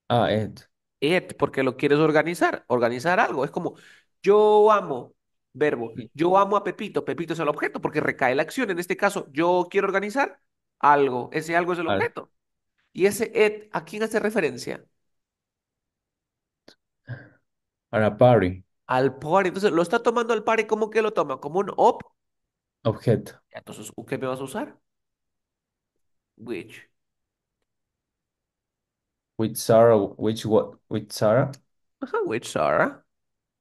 Ah, Ed. et, porque lo quieres organizar, organizar algo. Es como, yo amo, verbo, yo amo a Pepito, Pepito es el objeto, porque recae la acción. En este caso, yo quiero organizar algo, ese algo es el objeto. Y ese et, ¿a quién hace referencia? A la party, Al party. Entonces, lo está tomando al party? ¿cómo que lo toma? Como un op. objeto. Entonces, ¿qué me vas a usar? Which. With Sarah, which what? With Sarah Ajá, uh-huh, which Sarah.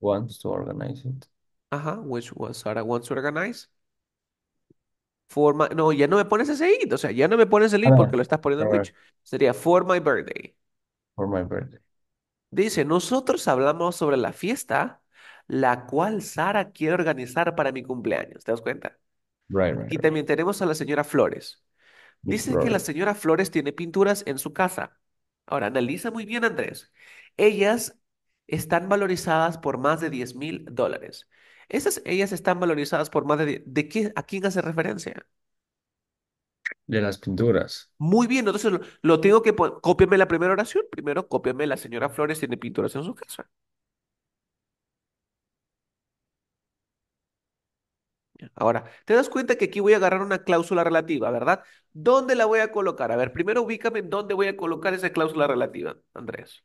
wants to organize it. Ajá, which Sarah wants to organize. For No, ya no me pones ese it. O sea, ya no me pones el it porque lo ah, estás poniendo which. Sería for my birthday. for my birthday. Dice, nosotros hablamos sobre la fiesta, la cual Sara quiere organizar para mi cumpleaños. ¿Te das cuenta? Right, right, Y también tenemos a la señora Flores. Dice que la señora Flores tiene pinturas en su casa. Ahora, analiza muy bien, Andrés. Ellas están valorizadas por más de 10 mil dólares. Esas, ellas están valorizadas por más de... ¿De qué, a quién hace referencia? De las pinturas. Muy bien, entonces lo, tengo que... Cópiame la primera oración. Primero, cópiame la señora Flores tiene pinturas en su casa. Ahora, te das cuenta que aquí voy a agarrar una cláusula relativa, ¿verdad? ¿Dónde la voy a colocar? A ver, primero ubícame en dónde voy a colocar esa cláusula relativa, Andrés.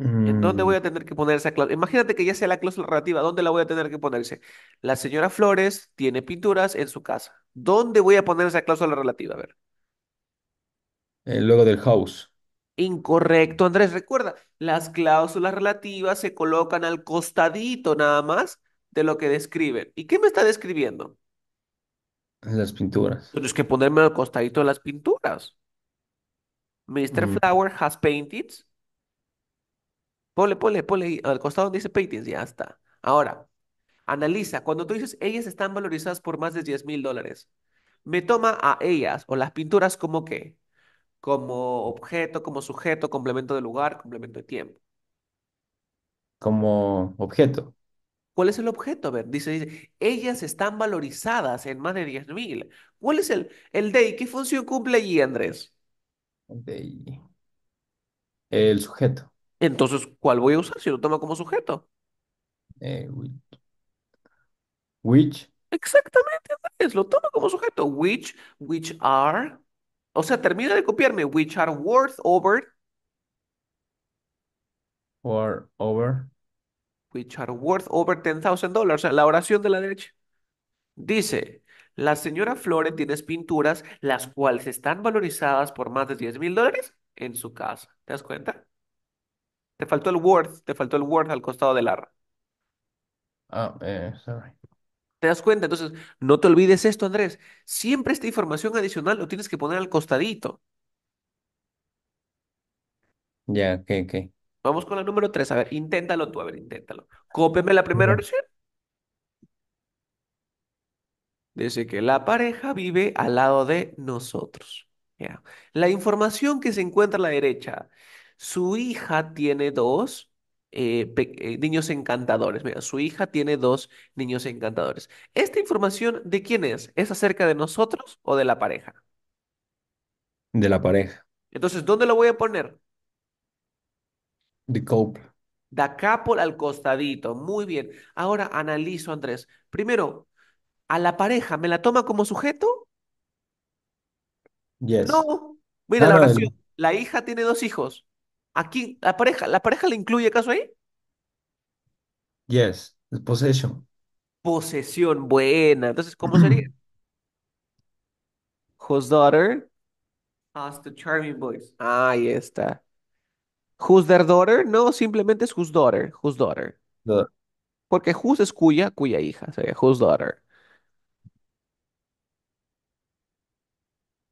¿En dónde voy mm. a tener que poner esa cláusula? Imagínate que ya sea la cláusula relativa, ¿dónde la voy a tener que ponerse? la señora Flores tiene pinturas en su casa. ¿Dónde voy a poner esa cláusula relativa? A ver. Eh, luego del house. Incorrecto, Andrés. Recuerda, las cláusulas relativas se colocan al costadito nada más de lo que describen. ¿Y qué me está describiendo? Las pinturas. Tienes pues que ponerme al costadito de las pinturas. Mr. Flower has painted. Ponle, ponle, ponle al costado donde dice paintings, ya está. Ahora, analiza. Cuando tú dices ellas están valorizadas por más de 10 mil dólares, me toma a ellas o las pinturas como qué? Como objeto, como sujeto, complemento de lugar, complemento de tiempo. Como objeto. ¿Cuál es el objeto? A ver, dice, dice ellas están valorizadas en más de 10.000. ¿Cuál es el, el DEI? ¿Qué función cumple allí, Andrés? El El sujeto. Entonces, ¿cuál voy a usar si lo tomo como sujeto? Eh, which. Exactamente, Andrés, lo tomo como sujeto. Which, which are. O sea, termina de copiarme. Which are worth over. Or over which are worth over $10,000, la oración de la derecha. Dice, la señora Flores tiene pinturas las cuales están valorizadas por más de $10,000 mil en su casa. ¿Te das cuenta? Te faltó el worth, te faltó el worth al costado de Lara. Ah, eh, sorry. ¿Te das cuenta? Entonces, no te olvides esto, Andrés. Siempre esta información adicional lo tienes que poner al costadito. Ya, ok, ok. Vamos con la número 3, A ver, inténtalo tú, a ver, inténtalo. Cópeme la primera oración. Dice que la pareja vive al lado de nosotros. La información que se encuentra a la derecha. Su hija tiene dos eh, eh, niños encantadores. Mira, su hija tiene dos niños encantadores. ¿Esta información de quién es? ¿Es acerca de nosotros o de la pareja? De la pareja. Entonces, ¿dónde lo voy a poner? The couple. Da couple al costadito. Muy bien. Ahora analizo, Andrés. Primero, ¿a la pareja me la toma como sujeto? Yes. No. Mira la oración. La hija tiene dos hijos. Aquí, la pareja, ¿la pareja le incluye acaso ahí? Yes. Possession. Posesión, buena. Entonces, ¿cómo sería? Whose daughter has the charming voice. Ah, ahí está. Who's their daughter? No, simplemente es whose daughter, whose daughter. Porque whose es cuya, cuya hija, sería Whose daughter.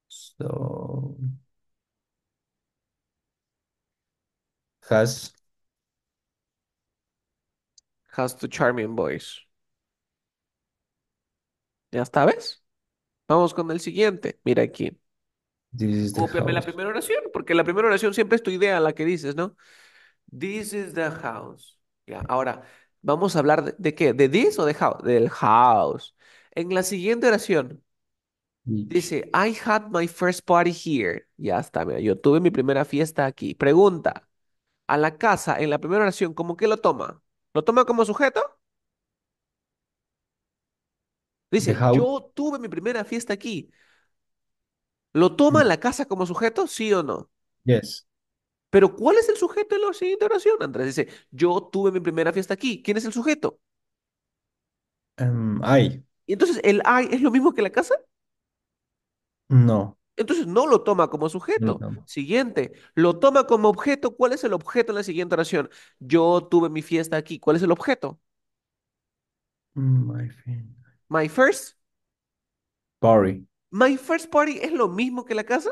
So, has, Has the charming voice. ¿Ya está, ves? Vamos con el siguiente. Mira aquí. This la primera oración, porque la primera oración siempre es tu idea la que dices, ¿no? This is the house. ahora, vamos a hablar de, qué, de this o de house, del house. En la siguiente oración, Dice, I had my first party here. Ya está, mira, yo tuve mi primera fiesta aquí. Pregunta, a la casa, en la primera oración, ¿cómo que lo toma? ¿Lo toma como sujeto? Dice, yo tuve mi primera fiesta aquí. ¿Lo toma la casa como sujeto, sí o no? Yes. Pero ¿cuál es el sujeto en la siguiente oración? Andrés dice, yo tuve mi primera fiesta aquí. ¿Quién es el sujeto? I. Em, ¿Y entonces el I es lo mismo que la casa? No. Entonces no lo toma como sujeto. Siguiente, lo toma como objeto. ¿Cuál es el objeto en la siguiente oración? Yo tuve mi fiesta aquí. ¿Cuál es el objeto? Mm, my, My first. Party. ¿My First Party es lo mismo que la casa?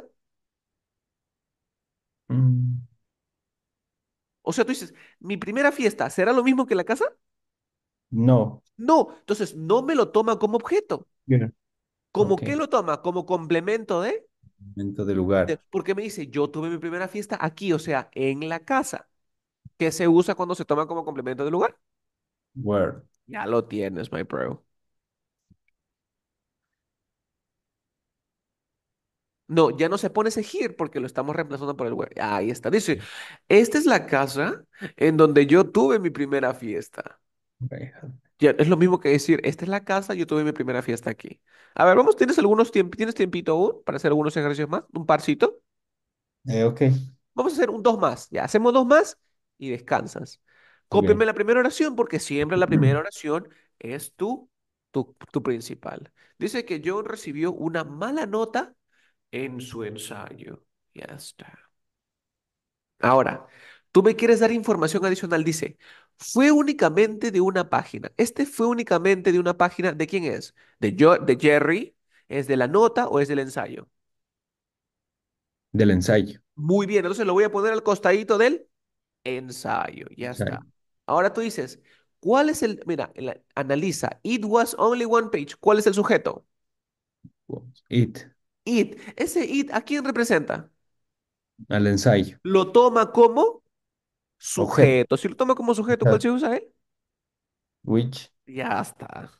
Mm. O sea, tú dices, ¿mi primera fiesta será lo mismo que la casa? No. No, entonces no me lo toma como objeto. ¿Cómo ¿Como qué lo toma? ¿Como complemento de? Complemento de lugar. Porque me dice, yo tuve mi primera fiesta aquí, o sea, en la casa. ¿Qué se usa cuando se toma como complemento de lugar? Where. Ya lo tienes, my bro. No, ya no se pone ese here porque lo estamos reemplazando por el web. Ahí está. Dice, esta es la casa en donde yo tuve mi primera fiesta. Ya, es lo mismo que decir, esta es la casa, yo tuve mi primera fiesta aquí. A ver, vamos, ¿tienes algunos tiemp ¿tienes tiempito aún para hacer algunos ejercicios más? ¿Un parcito? Eh, ok. Vamos a hacer un dos más. Ya, hacemos dos más y descansas. Cópienme la primera oración porque siempre la primera oración es tu, tu principal. Dice que John recibió una mala nota en su ensayo. Ya está. Ahora, tú me quieres dar información adicional, dice, fue únicamente de una página. Este fue únicamente de una página, ¿de quién es? ¿De, yo, de Jerry? ¿Es de la nota o es del ensayo? Del ensayo. Muy bien, entonces lo voy a poner al costadito del ensayo. Ya está. Ahora tú dices, ¿cuál es el, mira, analiza, it was only one page, ¿cuál es el sujeto? It it. Ese it, ¿a quién representa? Al ensayo. Lo toma como sujeto. Si lo toma como sujeto, ¿cuál se usa él? Eh? Which. Ya está.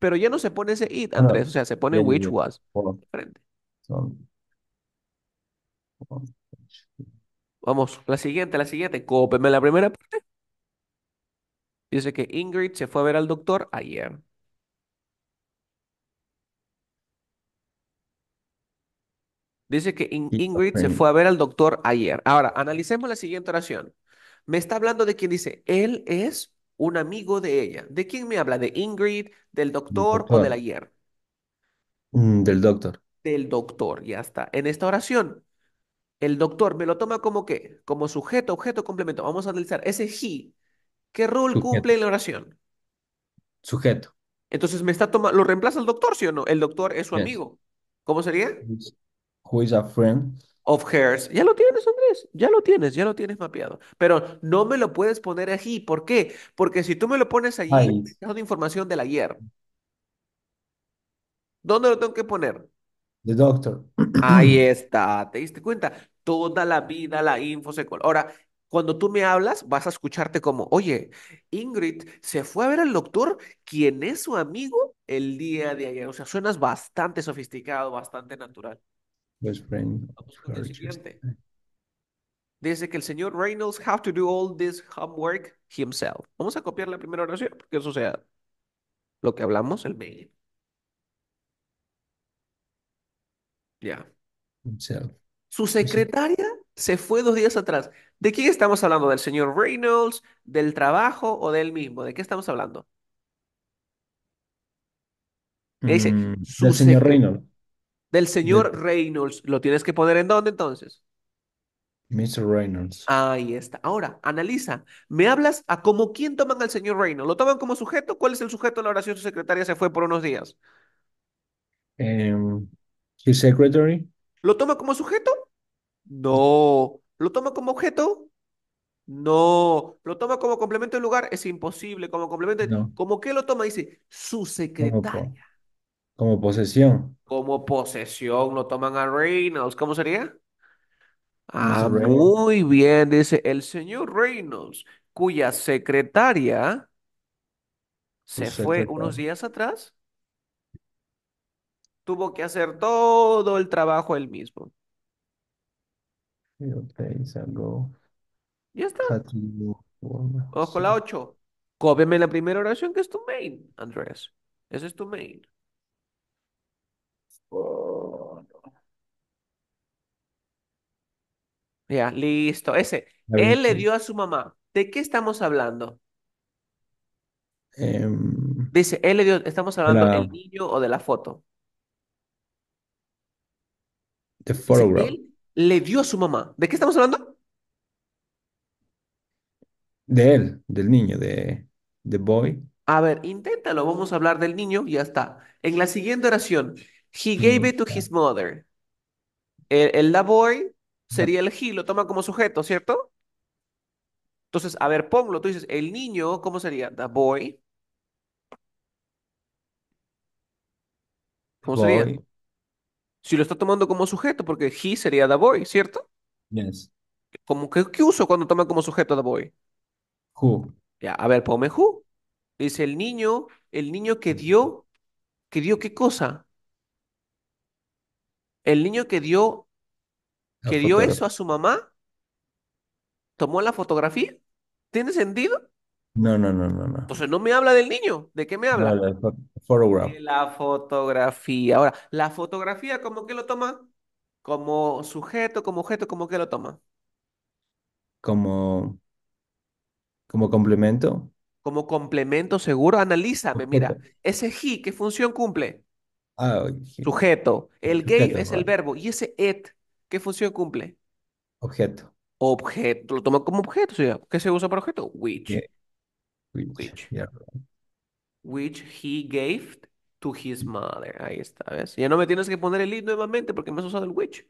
Pero ya no se pone ese it, Andrés. O sea, se pone which was. Vamos, la siguiente, la siguiente. Cópeme la primera parte. Dice que Ingrid se fue a ver al doctor ayer. Dice que Ingrid se fue a ver al doctor ayer. Ahora, analicemos la siguiente oración. Me está hablando de quien dice, él es un amigo de ella. ¿De quién me habla? ¿De Ingrid, del doctor, o del ayer? Mm, del doctor. Del doctor, ya está. En esta oración, el doctor me lo toma como qué? Como sujeto, objeto, complemento. Vamos a analizar ese he. ¿Qué rol cumple en la oración? Sujeto. Entonces me está tomando, lo reemplaza el doctor, ¿sí o no? El doctor es su amigo. ¿Cómo sería? Who is a Friend of Hers. Ya lo tienes, Andrés, ya lo tienes, ya lo tienes mapeado. Pero no me lo puedes poner allí. ¿Por qué? Porque si tú me lo pones allí, es una información del ayer. ¿Dónde lo tengo que poner? The Doctor. Ahí está, ¿te diste cuenta? Toda la vida la info se col... Ahora, cuando tú me hablas, vas a escucharte como, oye, Ingrid se fue a ver al doctor, quien es su amigo el día de ayer. O sea, suenas bastante sofisticado, bastante natural. Desde que el señor Reynolds have to do all this homework himself. Vamos a copiar la primera oración porque eso sea lo que hablamos, el mail. Ya. Su secretaria se fue dos días atrás. ¿De quién estamos hablando? ¿Del señor Reynolds? ¿Del trabajo o del mismo? ¿De qué estamos hablando? dice, mm, su señor Reynolds. Del señor Reynolds. ¿Lo tienes que poner en dónde entonces? Mr. Reynolds. Ahí está. Ahora, analiza. Me hablas a cómo quién toman al señor Reynolds. ¿Lo toman como sujeto? ¿Cuál es el sujeto de la oración? Su secretaria se fue por unos días. Em, ¿Su secretary. ¿Lo toma como sujeto? No. ¿Lo toma como objeto? No. ¿Lo toma como complemento de lugar? Es imposible. Como complemento. ¿Cómo que lo toma? Dice su secretaria como posesión. Como posesión, lo toman a Reynolds. ¿Cómo sería? Ah, muy bien, dice el señor Reynolds, cuya secretaria se fue unos días atrás. Tuvo que hacer todo el trabajo él mismo. Ya está. Ojo la 8. Cóbeme la primera oración que es tu main, Andrés. Ese es tu main. Ya, listo. Ese. Él le dio a su mamá. ¿De qué estamos hablando? Em, Dice, él le dio, estamos hablando del niño o de la foto. De le dio a su mamá. ¿De qué estamos hablando? de él, del niño, de the boy. A ver, inténtalo. Vamos a hablar del niño y ya está. En la siguiente oración, He gave it to his mother. El, the boy sería el he, lo toma como sujeto, ¿cierto? Entonces, a ver, ponlo. Tú dices, el niño, ¿cómo sería? The boy. ¿Cómo sería? Si lo está tomando como sujeto, porque he sería the boy, ¿cierto? Yes. ¿Cómo, qué, qué, uso cuando toma como sujeto the boy? Who. Ya, a ver, ponme who. Dice el niño, el niño que dio, que dio qué cosa? El niño que dio, que dio eso a su mamá, tomó la fotografía. ¿Tiene sentido? No, no, no, no, no. Entonces no me habla del niño. ¿De qué me habla? la, De la fotografía. Ahora, la fotografía, ¿cómo que lo toma? Como sujeto, como objeto, como que lo toma? Como, como complemento. Como complemento seguro, analízame, mira, ese he, ¿qué función cumple? Ah, Sujeto. El gave es el verbo. ¿Y ese et qué función cumple? Objeto. Objeto. Lo toma como objeto. ¿Qué se usa para objeto? Which. Which. he gave to his mother. Ahí está, ¿ves? Ya no me tienes que poner el it nuevamente porque me has usado el which.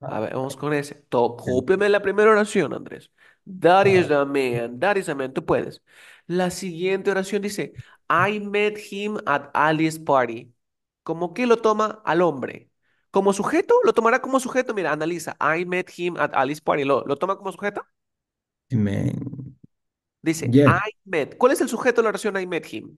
A ver, vamos con ese. Tú la primera oración, Andrés. That is a ah. man. That is a man. Tú puedes. La siguiente oración dice, I met him at Alice's party. ¿Cómo que lo toma al hombre? ¿Como sujeto? ¿Lo tomará como sujeto? Mira, analiza. I met him at Alice's party. ¿Lo, lo toma como sujeto? Dice, I met. ¿Cuál es el sujeto de la oración I met him?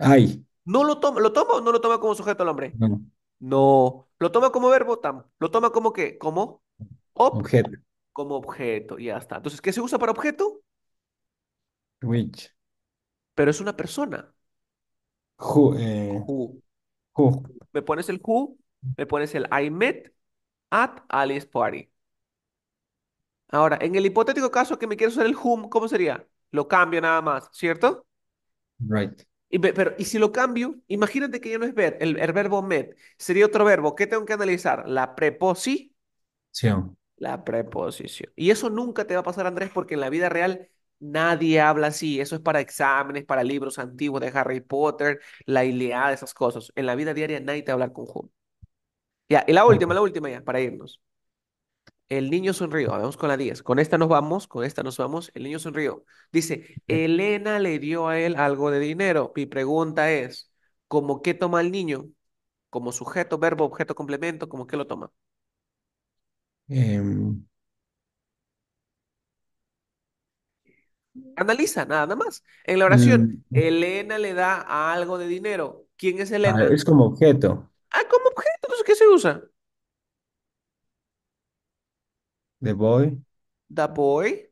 I. ¿No lo toma, lo toma o no lo toma como sujeto al hombre? No. No. ¿Lo toma como verbo? Tam. ¿Lo toma como qué? Como objeto. Como objeto, ya está. Entonces, ¿qué se usa para objeto? Which pero es una persona. Who, eh, Me pones el who, me pones el I met at Alice party. Ahora, en el hipotético caso que me quieres usar el whom, ¿cómo sería? Lo cambio nada más, ¿cierto? Right. Y, pero, y si lo cambio, imagínate que ya no es ver, el, el verbo met, sería otro verbo. ¿Qué tengo que analizar? La preposición. La preposición. Y eso nunca te va a pasar, Andrés, porque en la vida real Nadie habla así. Eso es para exámenes, para libros antiguos de Harry Potter, la Ilíada, esas cosas. En la vida diaria nadie te va a hablar con Juan. Ya, y la última, la última ya, para irnos. El niño sonrió. Ah, vamos con la 10. Con esta nos vamos, con esta nos vamos. El niño sonrió. Dice, eh. Elena le dio a él algo de dinero. Mi pregunta es, ¿cómo qué toma el niño? Como sujeto, verbo, objeto, complemento, ¿cómo qué lo toma? Em, Analiza, nada más. En la oración, mm. Elena le da algo de dinero. ¿Quién es Elena? Ah, es como objeto. Ah, como objeto, entonces, pues, ¿qué se usa? The boy. The boy.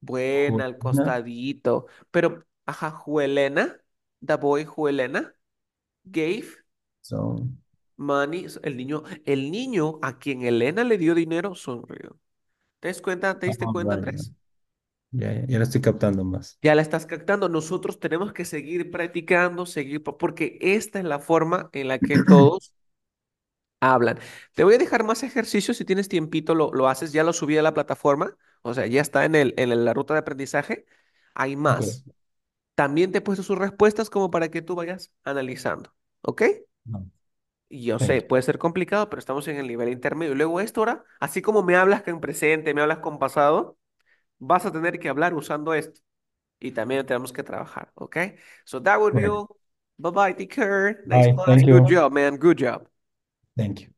Buena, al costadito. Pero, ajá, Elena? The boy, Elena? Gave. Money. El niño, el niño a quien Elena le dio dinero sonrió. ¿Te das cuenta? ¿Te diste cuenta, Andrés? Ya, ya la estoy captando más. Ya la estás captando. Nosotros tenemos que seguir practicando, seguir, porque esta es la forma en la que todos hablan. Te voy a dejar más ejercicios, si tienes tiempito lo, lo haces, ya lo subí a la plataforma, o sea, ya está en, el, en la ruta de aprendizaje, hay más. También te he puesto sus respuestas como para que tú vayas analizando, ¿ok? Yo sé, puede ser complicado, pero estamos en el nivel intermedio. luego esto ahora, así como me hablas con presente, me hablas con pasado, vas a tener que hablar usando esto. Y también tenemos que trabajar, ¿ok? So that would be all. Bye bye, take Nice bye. Good job, man. Good job. Thank you.